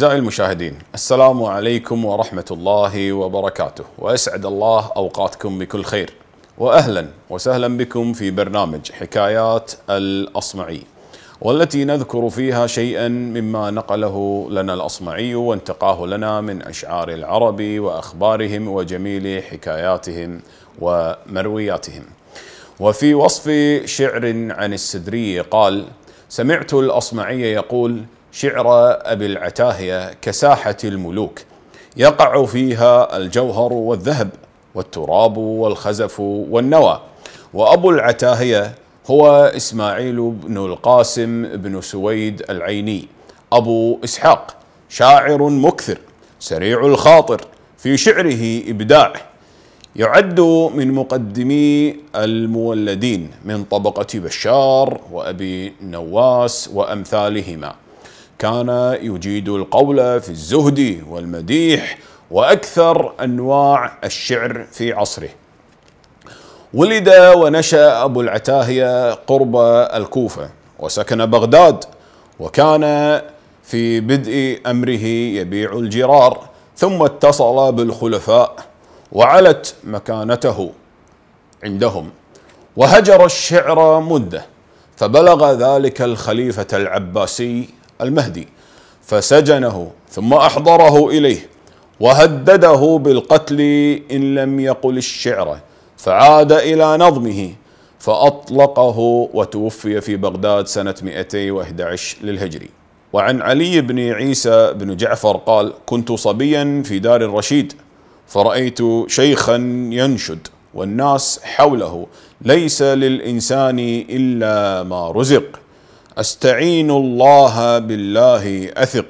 أعزائي المشاهدين السلام عليكم ورحمة الله وبركاته وأسعد الله أوقاتكم بكل خير وأهلا وسهلا بكم في برنامج حكايات الأصمعي والتي نذكر فيها شيئا مما نقله لنا الأصمعي وانتقاه لنا من أشعار العرب وأخبارهم وجميل حكاياتهم ومروياتهم وفي وصف شعر عن السدري قال سمعت الأصمعي يقول شعر أبي العتاهية كساحة الملوك يقع فيها الجوهر والذهب والتراب والخزف والنوى وأبو العتاهية هو إسماعيل بن القاسم بن سويد العيني أبو إسحاق شاعر مكثر سريع الخاطر في شعره إبداع يعد من مقدمي المولدين من طبقة بشار وأبي نواس وأمثالهما كان يجيد القول في الزهد والمديح وأكثر أنواع الشعر في عصره ولد ونشأ أبو العتاهية قرب الكوفة وسكن بغداد وكان في بدء أمره يبيع الجرار ثم اتصل بالخلفاء وعلت مكانته عندهم وهجر الشعر مده فبلغ ذلك الخليفه العباسي المهدي فسجنه ثم احضره اليه وهدده بالقتل ان لم يقل الشعر فعاد الى نظمه فاطلقه وتوفي في بغداد سنه 211 للهجري وعن علي بن عيسى بن جعفر قال كنت صبيا في دار الرشيد فرأيت شيخا ينشد والناس حوله ليس للإنسان إلا ما رزق أستعين الله بالله أثق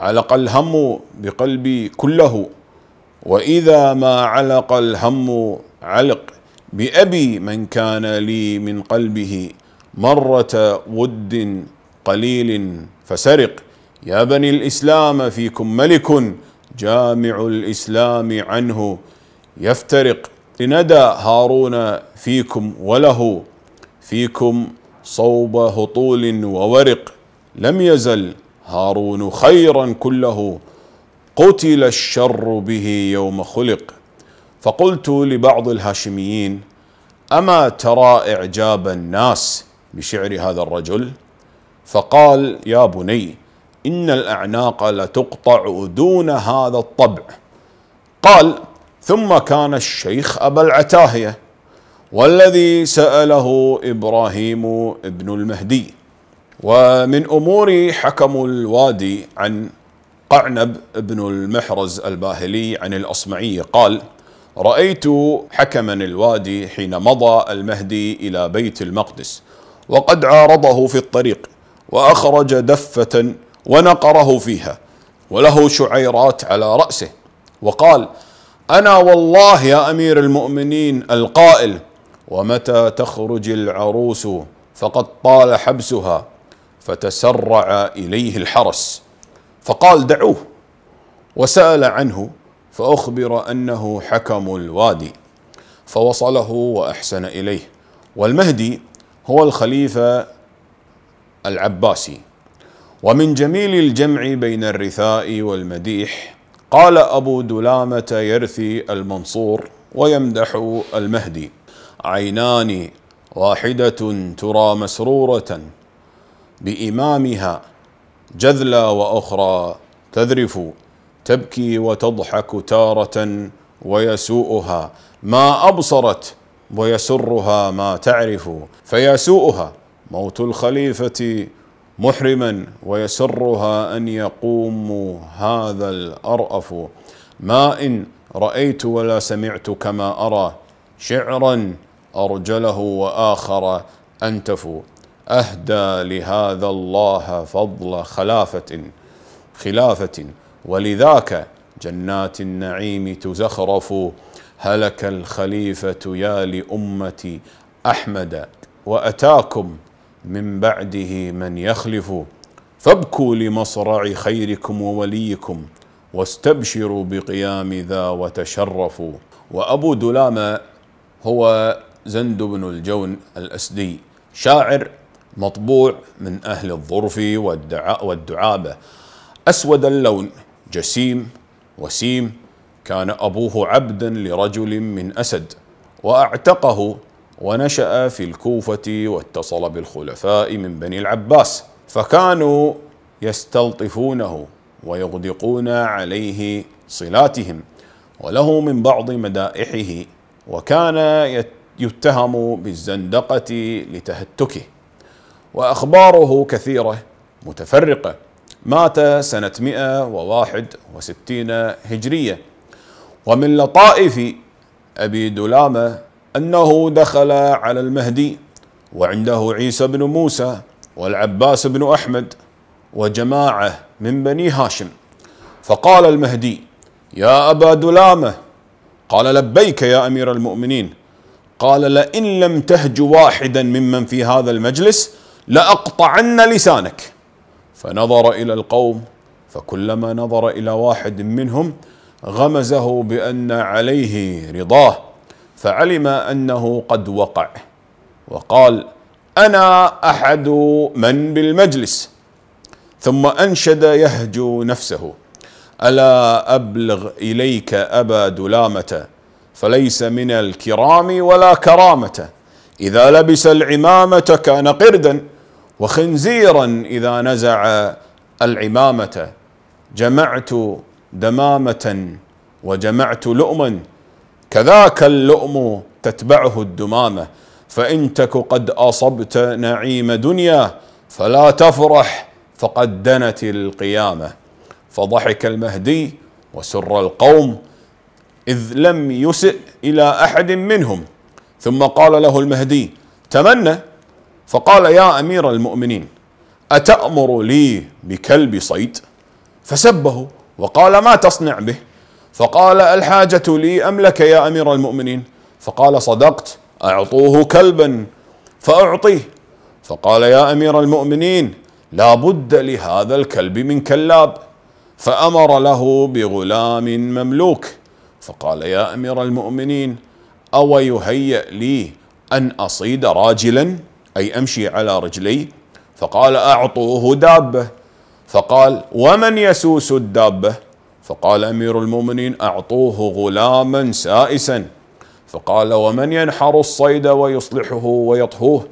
علق الهم بقلبي كله وإذا ما علق الهم علق بأبي من كان لي من قلبه مرة ود قليل فسرق يا بني الإسلام فيكم ملك جامع الإسلام عنه يفترق لندى هارون فيكم وله فيكم صوب هطول وورق لم يزل هارون خيرا كله قتل الشر به يوم خلق فقلت لبعض الهاشميين اما ترى اعجاب الناس بشعر هذا الرجل فقال يا بني ان الاعناق لتقطع دون هذا الطبع قال ثم كان الشيخ ابا العتاهيه والذي سأله إبراهيم ابن المهدي ومن أمور حكم الوادي عن قعنب بن المحرز الباهلي عن الأصمعي قال رأيت حكما الوادي حين مضى المهدي إلى بيت المقدس وقد عارضه في الطريق وأخرج دفة ونقره فيها وله شعيرات على رأسه وقال أنا والله يا أمير المؤمنين القائل ومتى تخرج العروس فقد طال حبسها فتسرع اليه الحرس فقال دعوه وسال عنه فاخبر انه حكم الوادي فوصله واحسن اليه والمهدي هو الخليفه العباسي ومن جميل الجمع بين الرثاء والمديح قال ابو دلامه يرثي المنصور ويمدح المهدي عينان واحدة ترى مسرورة بإمامها جذلا وأخرى تذرف تبكي وتضحك تارة ويسوءها ما أبصرت ويسرها ما تعرف فيسوءها موت الخليفة محرما ويسرها أن يقوم هذا الأرأف ما إن رأيت ولا سمعت كما أرى شعرا أرجله وآخر أنتف أهدى لهذا الله فضل خلافة خلافة ولذاك جنات النعيم تزخرف هلك الخليفة يا لأمتي أحمد وأتاكم من بعده من يخلف فابكوا لمصرع خيركم ووليكم واستبشروا بقيام ذا وتشرفوا وأبو دلامة هو زند بن الجون الأسدي شاعر مطبوع من أهل الظرف والدعابة أسود اللون جسيم وسيم كان أبوه عبدا لرجل من أسد وأعتقه ونشأ في الكوفة واتصل بالخلفاء من بني العباس فكانوا يستلطفونه ويغدقون عليه صلاتهم وله من بعض مدائحه وكان يت يتهم بالزندقة لتهتكه وأخباره كثيرة متفرقة مات سنة 161 هجرية ومن لطائف أبي دلامة أنه دخل على المهدي وعنده عيسى بن موسى والعباس بن أحمد وجماعة من بني هاشم فقال المهدي يا أبا دلامة قال لبيك يا أمير المؤمنين قال لئن لم تهج واحدا ممن في هذا المجلس لأقطعن لسانك فنظر إلى القوم فكلما نظر إلى واحد منهم غمزه بأن عليه رضاه فعلم أنه قد وقع وقال أنا أحد من بالمجلس ثم أنشد يهجو نفسه ألا أبلغ إليك أبا دلامة فليس من الكرام ولا كرامة إذا لبس العمامة كان قردا وخنزيرا إذا نزع العمامة جمعت دمامة وجمعت لؤما كذاك اللؤم تتبعه الدمامة فإن تك قد أصبت نعيم دنيا فلا تفرح فقد دنت القيامة فضحك المهدي وسر القوم إذ لم يسئ إلى أحد منهم ثم قال له المهدي تمنى فقال يا أمير المؤمنين أتأمر لي بكلب صيد فسبه وقال ما تصنع به فقال الحاجة لي أم لك يا أمير المؤمنين فقال صدقت أعطوه كلبا فأعطيه فقال يا أمير المؤمنين لا بد لهذا الكلب من كلاب فأمر له بغلام مملوك فقال يا امير المؤمنين او يهيأ لي ان اصيد راجلا اي امشي على رجلي فقال اعطوه دابه فقال ومن يسوس الدابه فقال امير المؤمنين اعطوه غلاما سائسا فقال ومن ينحر الصيد ويصلحه ويطهوه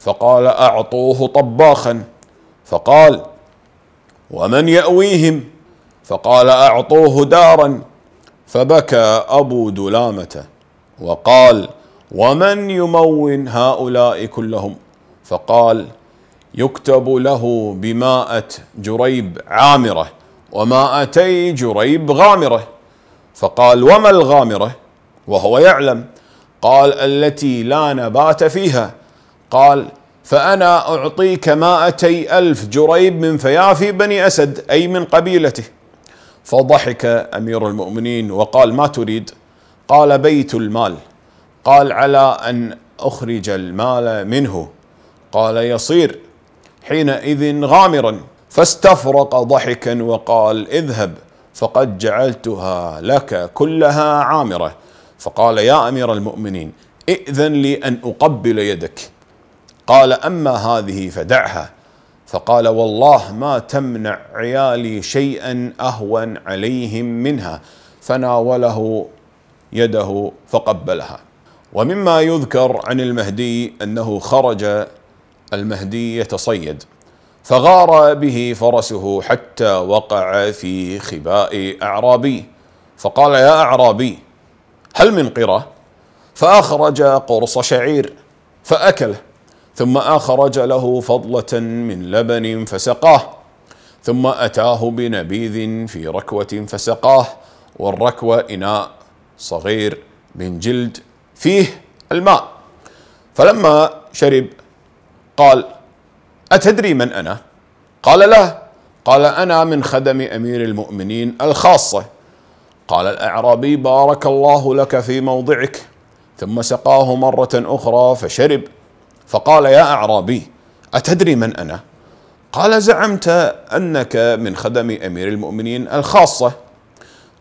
فقال اعطوه طباخا فقال ومن ياويهم فقال اعطوه دارا فبكى ابو دلامه وقال ومن يمون هؤلاء كلهم فقال يكتب له بماءه جريب عامره ومائتي جريب غامره فقال وما الغامره وهو يعلم قال التي لا نبات فيها قال فانا اعطيك مائتي الف جريب من فيافي بني اسد اي من قبيلته فضحك امير المؤمنين وقال ما تريد قال بيت المال قال على ان اخرج المال منه قال يصير حينئذ غامرا فاستفرق ضحكا وقال اذهب فقد جعلتها لك كلها عامره فقال يا امير المؤمنين ائذن لي ان اقبل يدك قال اما هذه فدعها فقال والله ما تمنع عيالي شيئا اهون عليهم منها فناوله يده فقبلها ومما يذكر عن المهدي انه خرج المهدي يتصيد فغار به فرسه حتى وقع في خباء اعرابي فقال يا اعرابي هل من قره فاخرج قرص شعير فاكله ثم اخرج له فضله من لبن فسقاه ثم اتاه بنبيذ في ركوه فسقاه والركوه اناء صغير من جلد فيه الماء فلما شرب قال اتدري من انا قال له قال انا من خدم امير المؤمنين الخاصه قال الاعرابي بارك الله لك في موضعك ثم سقاه مره اخرى فشرب فقال يا أعرابي أتدري من أنا؟ قال زعمت أنك من خدم أمير المؤمنين الخاصة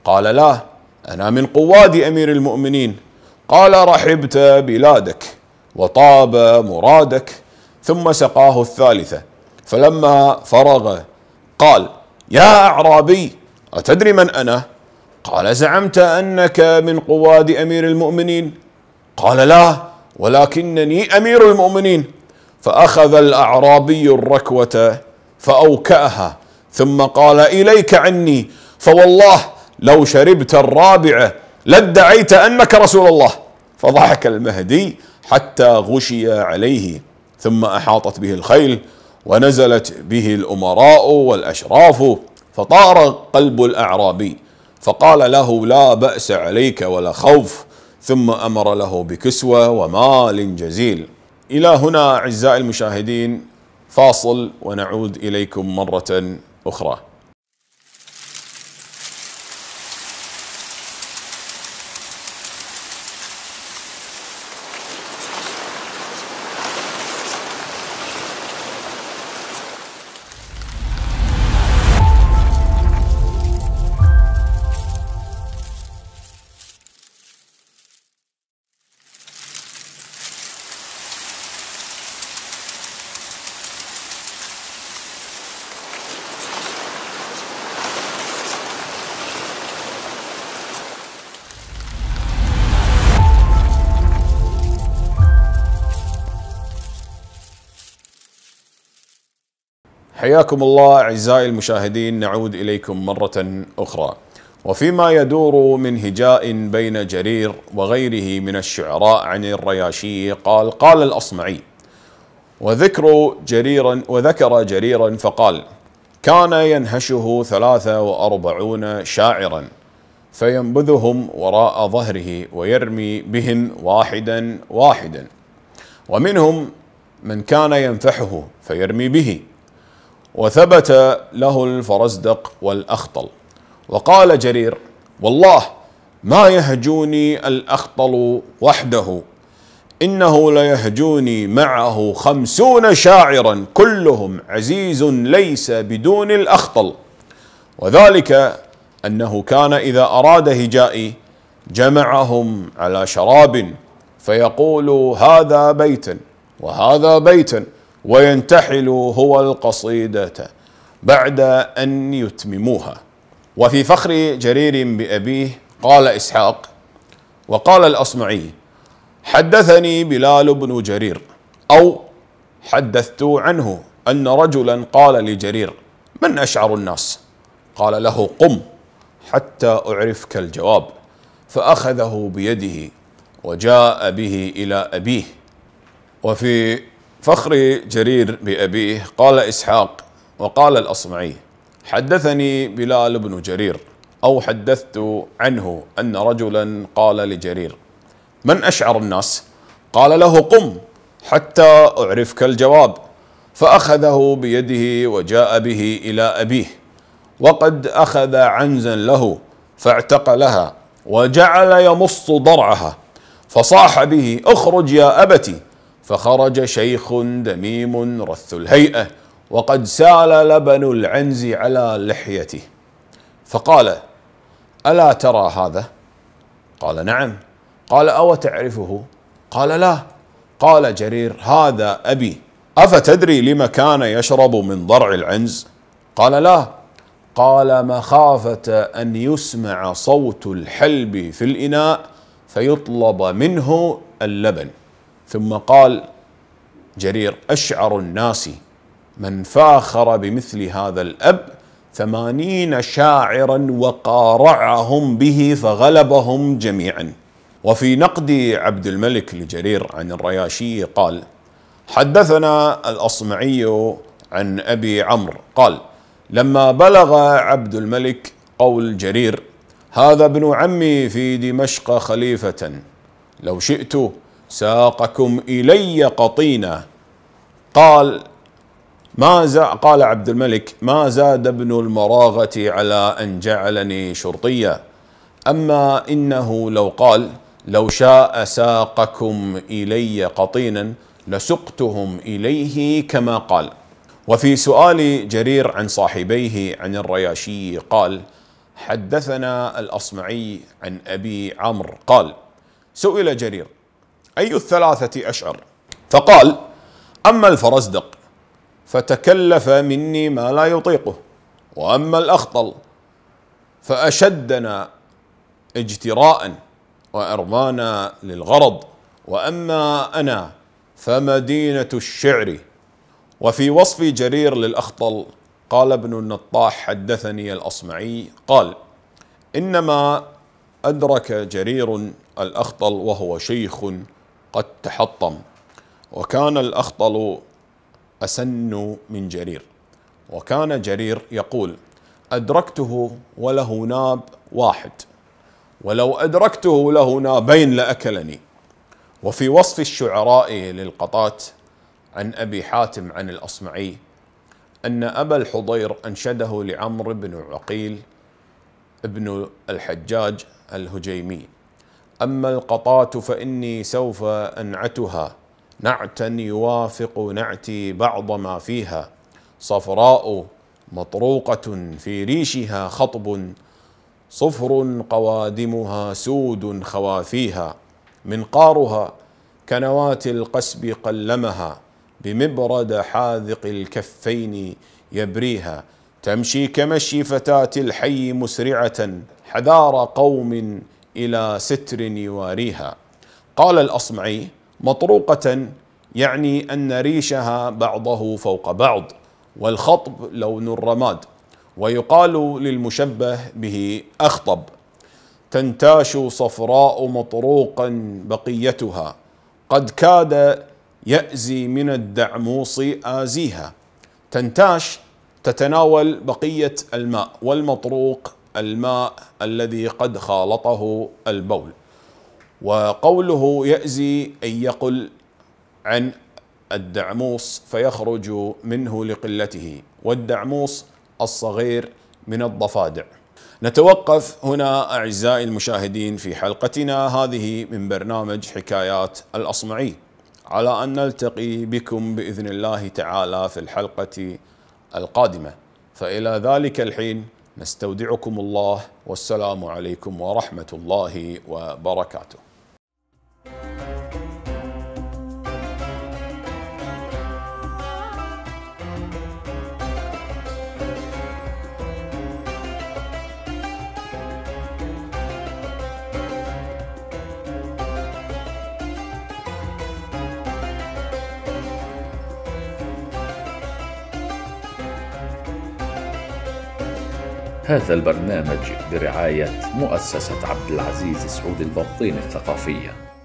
قال لا أنا من قواد أمير المؤمنين قال رحبت بلادك وطاب مرادك ثم سقاه الثالثة فلما فرغ قال يا أعرابي أتدري من أنا؟ قال زعمت أنك من قواد أمير المؤمنين قال لا ولكنني امير المؤمنين فاخذ الاعرابي الركوه فاوكاها ثم قال اليك عني فوالله لو شربت الرابعه لادعيت انك رسول الله فضحك المهدي حتى غشي عليه ثم احاطت به الخيل ونزلت به الامراء والاشراف فطار قلب الاعرابي فقال له لا باس عليك ولا خوف ثم امر له بكسوه ومال جزيل. الى هنا اعزائي المشاهدين فاصل ونعود اليكم مره اخرى. حياكم الله اعزائي المشاهدين نعود اليكم مره اخرى وفيما يدور من هجاء بين جرير وغيره من الشعراء عن الرياشي قال قال الاصمعي وذكر جريرا وذكر جريرا فقال كان ينهشه ثلاثة وأربعون شاعرا فينبذهم وراء ظهره ويرمي بهم واحدا واحدا ومنهم من كان ينفحه فيرمي به وثبت له الفرزدق والأخطل وقال جرير والله ما يهجوني الأخطل وحده إنه ليهجوني معه خمسون شاعرا كلهم عزيز ليس بدون الأخطل وذلك أنه كان إذا أراد هجائي جمعهم على شراب فيقول هذا بيتا وهذا بيتا وينتحل هو القصيدة بعد أن يتمموها وفي فخر جرير بأبيه قال إسحاق وقال الأصمعي حدثني بلال بن جرير أو حدثت عنه أن رجلا قال لجرير من أشعر الناس قال له قم حتى أعرفك الجواب فأخذه بيده وجاء به إلى أبيه وفي فخري جرير بأبيه قال إسحاق وقال الأصمعي حدثني بلال بن جرير أو حدثت عنه أن رجلا قال لجرير من أشعر الناس؟ قال له قم حتى أعرفك الجواب فأخذه بيده وجاء به إلى أبيه وقد أخذ عنزا له فاعتقلها وجعل يمص ضرعها فصاح به اخرج يا أبتي فخرج شيخ دميم رث الهيئة وقد سال لبن العنز على لحيته فقال ألا ترى هذا؟ قال نعم قال أو تعرفه؟ قال لا قال جرير هذا أبي أفتدري لم كان يشرب من ضرع العنز؟ قال لا قال مخافة أن يسمع صوت الحلب في الإناء فيطلب منه اللبن ثم قال جرير أشعر الناس من فاخر بمثل هذا الأب ثمانين شاعرا وقارعهم به فغلبهم جميعا وفي نقد عبد الملك لجرير عن الرياشي قال حدثنا الأصمعي عن أبي عمرو قال لما بلغ عبد الملك قول جرير هذا ابن عمي في دمشق خليفة لو شئت ساقكم الي قطينه قال ما قال عبد الملك ما زاد ابن المراغه على ان جعلني شرطيا اما انه لو قال لو شاء ساقكم الي قطينا لسقتهم اليه كما قال وفي سؤال جرير عن صاحبيه عن الرياشي قال حدثنا الاصمعي عن ابي عمرو قال سئل جرير أي الثلاثة أشعر فقال أما الفرزدق فتكلف مني ما لا يطيقه وأما الأخطل فأشدنا اجتراء وإرمانا للغرض وأما أنا فمدينة الشعر وفي وصف جرير للأخطل قال ابن النطاح حدثني الأصمعي قال إنما أدرك جرير الأخطل وهو شيخ قد تحطم وكان الأخطل أسن من جرير وكان جرير يقول أدركته وله ناب واحد ولو أدركته له نابين لأكلني وفي وصف الشعراء للقطات عن أبي حاتم عن الأصمعي أن أبا الحضير أنشده لعمرو بن عقيل ابن الحجاج الهجيمي أما القطاة فإني سوف أنعتها نعتا يوافق نعتي بعض ما فيها صفراء مطروقة في ريشها خطب صفر قوادمها سود خوافيها منقارها كنوات القسب قلمها بمبرد حاذق الكفين يبريها تمشي كمشي فتاة الحي مسرعة حذار قوم إلى ستر يواريها قال الأصمعي مطروقة يعني أن ريشها بعضه فوق بعض والخطب لون الرماد ويقال للمشبه به أخطب تنتاش صفراء مطروقا بقيتها قد كاد يأزي من الدعموص آزيها تنتاش تتناول بقية الماء والمطروق الماء الذي قد خالطه البول وقوله يأزي أن يقل عن الدعموس فيخرج منه لقلته والدعموس الصغير من الضفادع نتوقف هنا أعزائي المشاهدين في حلقتنا هذه من برنامج حكايات الأصمعي على أن نلتقي بكم بإذن الله تعالى في الحلقة القادمة فإلى ذلك الحين نستودعكم الله والسلام عليكم ورحمه الله وبركاته هذا البرنامج برعاية مؤسسة عبد العزيز سعود البطين الثقافية